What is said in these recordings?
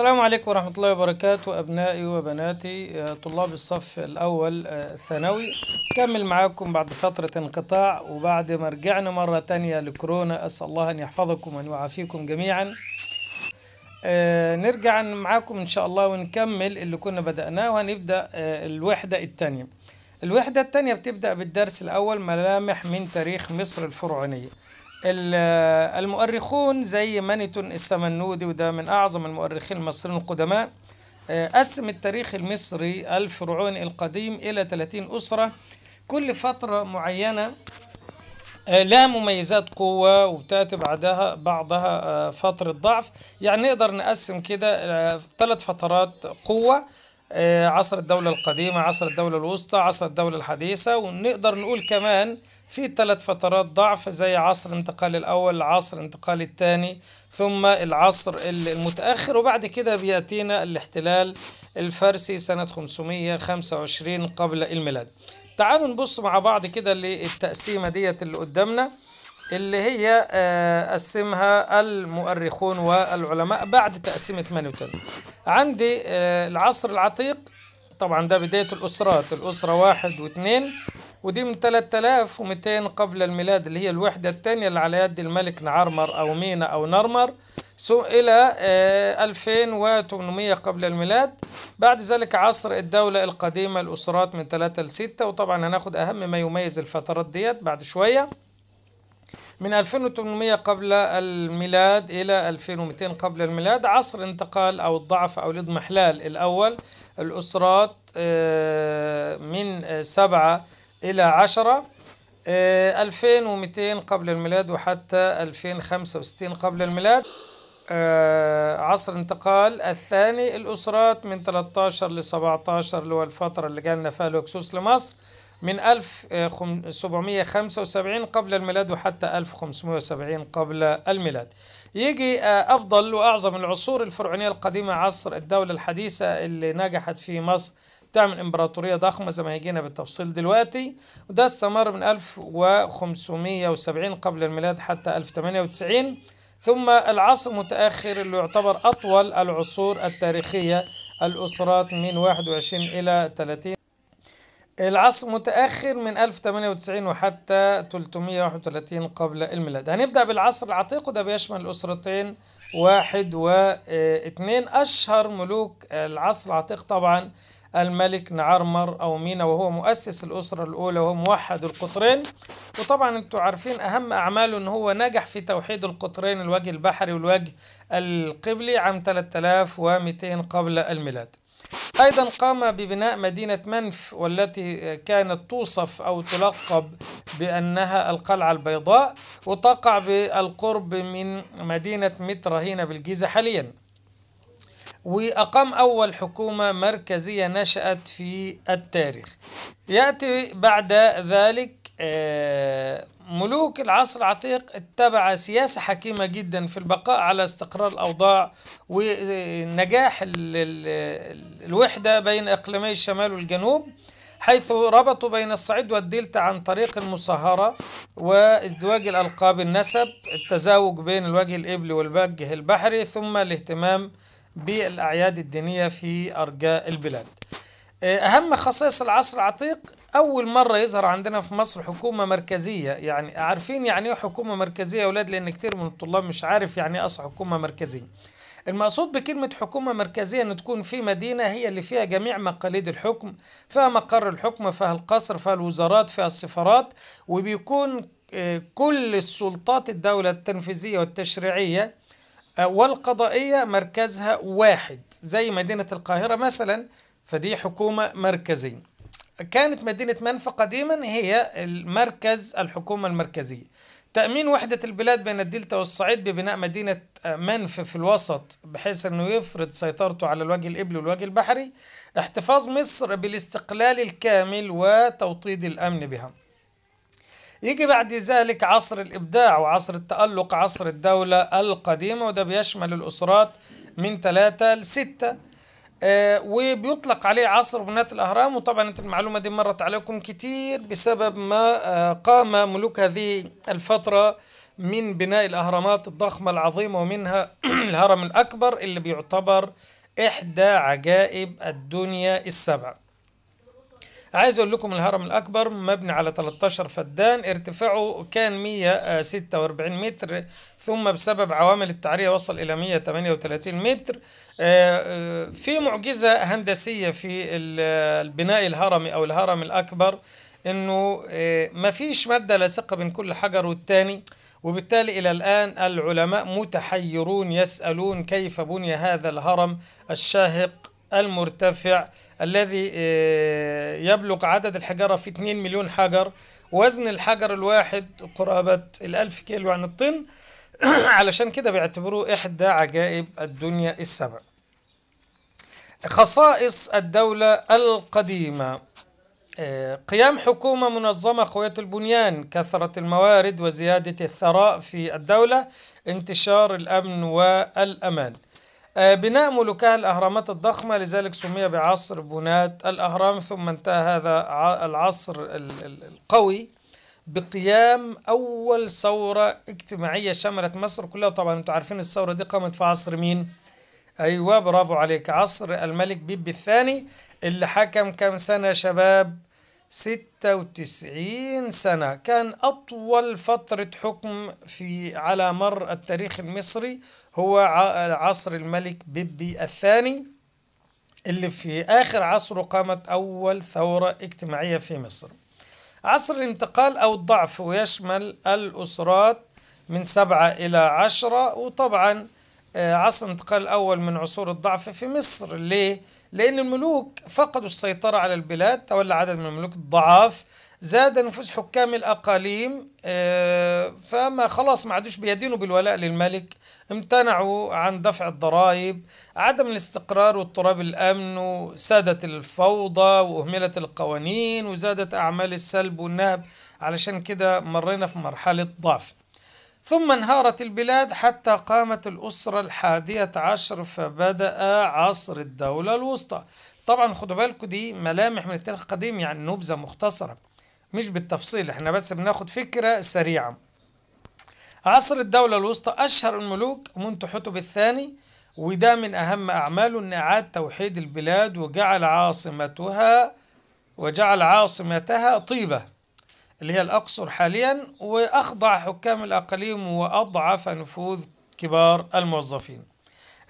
السلام عليكم ورحمة الله وبركاته أبنائي وبناتي آه، طلاب الصف الأول آه، الثانوي كمل معاكم بعد فترة انقطاع وبعد ما رجعنا مرة تانية لكورونا أسأل الله أن يحفظكم وأن يعافيكم جميعا آه، نرجع معاكم إن شاء الله ونكمل اللي كنا بدأناه وهنبدأ الوحدة التانية الوحدة التانية بتبدأ بالدرس الأول ملامح من تاريخ مصر الفرعونية المؤرخون زي مانيتون السمنودي وده من أعظم المؤرخين المصريين القدماء قسم آه، التاريخ المصري الفرعوني القديم إلى 30 أسرة كل فترة معينة آه، لها مميزات قوة وتأتي بعدها بعضها آه، فترة ضعف يعني نقدر نقسم كده ثلاث فترات قوة آه، عصر الدولة القديمة عصر الدولة الوسطى عصر الدولة الحديثة ونقدر نقول كمان في ثلاث فترات ضعف زي عصر الانتقال الأول العصر الانتقال الثاني ثم العصر المتأخر وبعد كده بيأتينا الاحتلال الفارسي سنة 525 قبل الميلاد تعالوا نبص مع بعض كده للتقسيمة ديت اللي قدامنا اللي هي قسمها آه، المؤرخون والعلماء بعد تقسيمة نيوتن عندي آه، العصر العتيق طبعا ده بداية الأسرات الأسرة واحد واثنين ودي من 3200 قبل الميلاد اللي هي الوحدة الثانية اللي على يد الملك نعرمر أو مينا أو نرمر سو إلى 2800 آه، قبل الميلاد بعد ذلك عصر الدولة القديمة الأسرات من 3 ل 6 وطبعا هناخد أهم ما يميز الفترات ديت بعد شوية من 2800 قبل الميلاد إلى 2200 قبل الميلاد عصر انتقال أو الضعف أو الاضمحلال الأول الأسرات آه، من آه، سبعة إلى عشرة 2200 آه، قبل الميلاد وحتى 2065 قبل الميلاد عصر انتقال الثاني الأسرات من 13 ل 17 اللي هو الفترة اللي جالنا فيها الهكسوس لمصر من 1775 قبل الميلاد وحتى 1570 قبل الميلاد يجي آه، أفضل وأعظم العصور الفرعونية القديمة عصر الدولة الحديثة اللي نجحت في مصر تعمل إمبراطورية ضخمة زي ما هيجينا بالتفصيل دلوقتي وده استمر من 1570 قبل الميلاد حتى 1098 ثم العصر المتأخر اللي يعتبر أطول العصور التاريخية الأسرات من 21 إلى 30 العصر متأخر من 1098 وحتى 331 قبل الميلاد هنبدأ بالعصر العتيق وده بيشمل الأسرتين واحد واثنين أشهر ملوك العصر العتيق طبعا الملك نعرمر أو مينا وهو مؤسس الأسرة الأولى وهو موحد القطرين وطبعا أنتوا عارفين أهم أعماله أن هو نجح في توحيد القطرين الوجه البحري والوجه القبلي عام 3200 قبل الميلاد أيضا قام ببناء مدينة منف والتي كانت توصف أو تلقب بأنها القلعة البيضاء وتقع بالقرب من مدينة مترهينة بالجيزة حاليا وأقام أول حكومة مركزية نشأت في التاريخ يأتي بعد ذلك آه، ملوك العصر العتيق اتبع سياسة حكيمة جدا في البقاء على استقرار الأوضاع ونجاح الوحدة بين إقليمي الشمال والجنوب حيث ربطوا بين الصعيد والدلتا عن طريق المصهرة وازدواج الألقاب النسب التزاوج بين الوجه الإبلي والوجه البحري ثم الاهتمام بالأعياد الدينية في أرجاء البلاد إيه، أهم خصائص العصر العتيق أول مرة يظهر عندنا في مصر حكومة مركزية يعني عارفين يعني إيه حكومة مركزية يا أولاد لأن كتير من الطلاب مش عارف يعني إيه حكومة مركزية المقصود بكلمة حكومة مركزية أن تكون في مدينة هي اللي فيها جميع مقاليد الحكم فيها مقر الحكم فيها القصر فيها الوزارات فيها السفارات وبيكون آه، كل السلطات الدولة التنفيذية والتشريعية آه، والقضائية مركزها واحد زي مدينة القاهرة مثلا فدي حكومة مركزية كانت مدينة منفى قديما هي المركز الحكومة المركزية تأمين وحدة البلاد بين الدلتا والصعيد ببناء مدينة آه، منف في الوسط بحيث أنه يفرض سيطرته على الوجه الإبلي والوجه البحري احتفاظ مصر بالاستقلال الكامل وتوطيد الأمن بها يجي بعد ذلك عصر الإبداع وعصر التألق عصر الدولة القديمة وده بيشمل الأسرات من ثلاثة لستة آه، وبيطلق عليه عصر بناة الأهرام وطبعا أنت المعلومة دي مرت عليكم كتير بسبب ما آه، قام ملوك هذه الفترة من بناء الأهرامات الضخمة العظيمة ومنها الهرم الأكبر اللي بيعتبر إحدى عجائب الدنيا السبع عايز اقول لكم الهرم الاكبر مبني على 13 فدان ارتفاعه كان 146 متر ثم بسبب عوامل التعريه وصل الى 138 متر آه، آه، في معجزه هندسيه في البناء الهرمي او الهرم الاكبر انه آه، ما فيش ماده لاصقه بين كل حجر والتاني وبالتالي إلى الآن العلماء متحيرون يسألون كيف بني هذا الهرم الشاهق المرتفع الذي آه، يبلغ عدد الحجارة في 2 مليون حجر وزن الحجر الواحد قرابة الألف كيلو عن الطن علشان كده بيعتبروه إحدى عجائب الدنيا السبع خصائص الدولة القديمة آه، قيام حكومة منظمة قوية البنيان كثرة الموارد وزيادة الثراء في الدولة انتشار الأمن والأمان آه، بناء ملوكها الأهرامات الضخمة لذلك سمي بعصر بناة الأهرام ثم انتهى هذا العصر القوي بقيام أول ثورة اجتماعية شملت مصر كلها طبعا انتوا عارفين الثورة دي قامت في عصر مين؟ أيوة برافو عليك عصر الملك بيبي الثاني اللي حكم كم سنة يا شباب؟ 96 سنة كان أطول فترة حكم في على مر التاريخ المصري هو عصر الملك بيبي الثاني اللي في آخر عصره قامت أول ثورة اجتماعية في مصر عصر الانتقال أو الضعف ويشمل الأسرات من سبعة إلى عشرة وطبعا آه، عصر الانتقال الأول من عصور الضعف في مصر ليه؟ لأن الملوك فقدوا السيطرة على البلاد تولى عدد من الملوك الضعاف زاد نفوس حكام الأقاليم آه، فما خلاص ما عادوش بيدينوا بالولاء للملك امتنعوا عن دفع الضرائب عدم الاستقرار واضطراب الأمن وسادت الفوضى وأهملت القوانين وزادت أعمال السلب والنهب علشان كده مرينا في مرحلة ضعف ثم انهارت البلاد حتى قامت الأسرة الحادية عشر فبدأ عصر الدولة الوسطى طبعا خدوا بالكم دي ملامح من التاريخ القديم يعني نبذة مختصرة مش بالتفصيل احنا بس بناخد فكرة سريعة عصر الدولة الوسطى أشهر الملوك منت حتب الثاني وده من أهم أعماله أن أعاد توحيد البلاد وجعل عاصمتها وجعل عاصمتها طيبة اللي هي الأقصر حاليا وأخضع حكام الأقاليم وأضعف نفوذ كبار الموظفين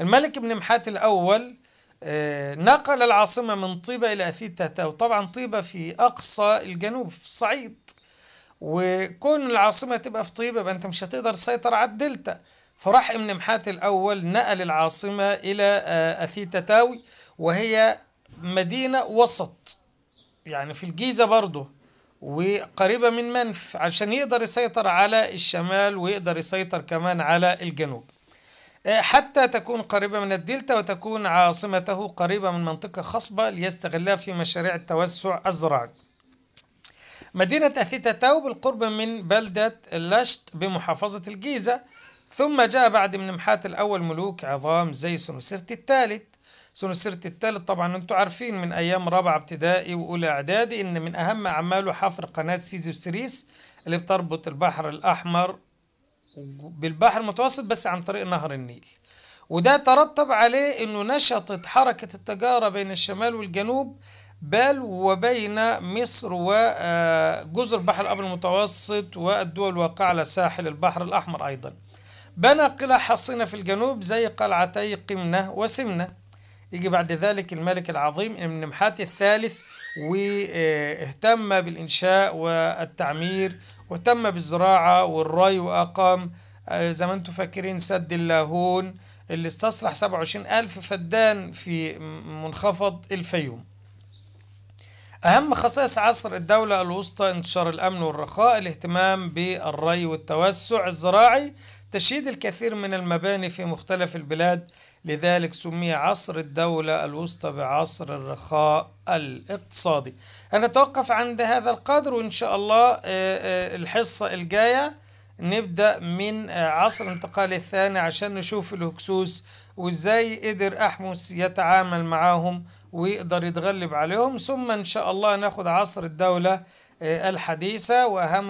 الملك ابن محات الأول آه، نقل العاصمة من طيبة إلى أثيتا تاو طبعا طيبة في أقصى الجنوب في الصعيد وكون العاصمة تبقى في طيبة يبقى أنت مش هتقدر تسيطر على الدلتا فراح ابن محات الأول نقل العاصمة إلى آه، أثيتا تاو وهي مدينة وسط يعني في الجيزة برضه وقريبة من منف عشان يقدر يسيطر على الشمال ويقدر يسيطر كمان على الجنوب إيه، حتى تكون قريبة من الدلتا وتكون عاصمته قريبة من منطقة خصبة ليستغلها في مشاريع التوسع الزراعي مدينة أثيتا تاو بالقرب من بلدة لشت بمحافظة الجيزة ثم جاء بعد من محات الأول ملوك عظام زي سنوسرت الثالث سنوسرت الثالث طبعا انتم عارفين من أيام رابعة ابتدائي وأولى إعدادي إن من أهم أعماله حفر قناة سيزيوس اللي بتربط البحر الأحمر بالبحر المتوسط بس عن طريق نهر النيل وده ترتب عليه انه نشطت حركة التجارة بين الشمال والجنوب بل وبين مصر وجزر آه، البحر الأبيض المتوسط والدول الواقعة على ساحل البحر الأحمر أيضا بنى قلع حصينة في الجنوب زي قلعتي قمنة وسمنة يجي بعد ذلك الملك العظيم ابن محاتي الثالث واهتم بالإنشاء والتعمير واهتم بالزراعة والري وأقام آه، زي ما انتم فاكرين سد اللاهون اللي استصلح 27 ألف فدان في منخفض الفيوم أهم خصائص عصر الدولة الوسطى انتشار الأمن والرخاء الاهتمام بالري والتوسع الزراعي تشييد الكثير من المباني في مختلف البلاد لذلك سمي عصر الدولة الوسطى بعصر الرخاء الاقتصادي هنتوقف عند هذا القدر وإن شاء الله آه، آه، الحصة الجاية نبدأ من آه، عصر الانتقال الثاني عشان نشوف الهكسوس وإزاي قدر أحمس يتعامل معاهم ويقدر يتغلب عليهم ثم إن شاء الله ناخد عصر الدولة آه، الحديثة وأهم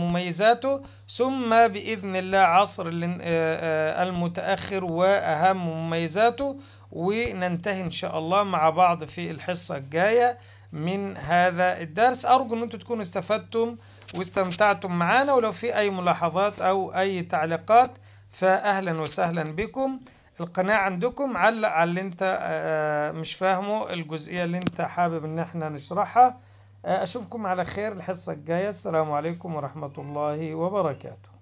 مميزاته ثم بإذن الله عصر آه، آه، المتأخر وأهم مميزاته وننتهي إن شاء الله مع بعض في الحصة الجاية من هذا الدرس أرجو أن أنتم تكونوا استفدتم واستمتعتم معنا ولو في أي ملاحظات أو أي تعليقات فأهلا وسهلا بكم القناة عندكم علق على اللي انت مش فاهمه الجزئية اللي انت حابب ان احنا نشرحها أشوفكم على خير الحصة الجاية السلام عليكم ورحمة الله وبركاته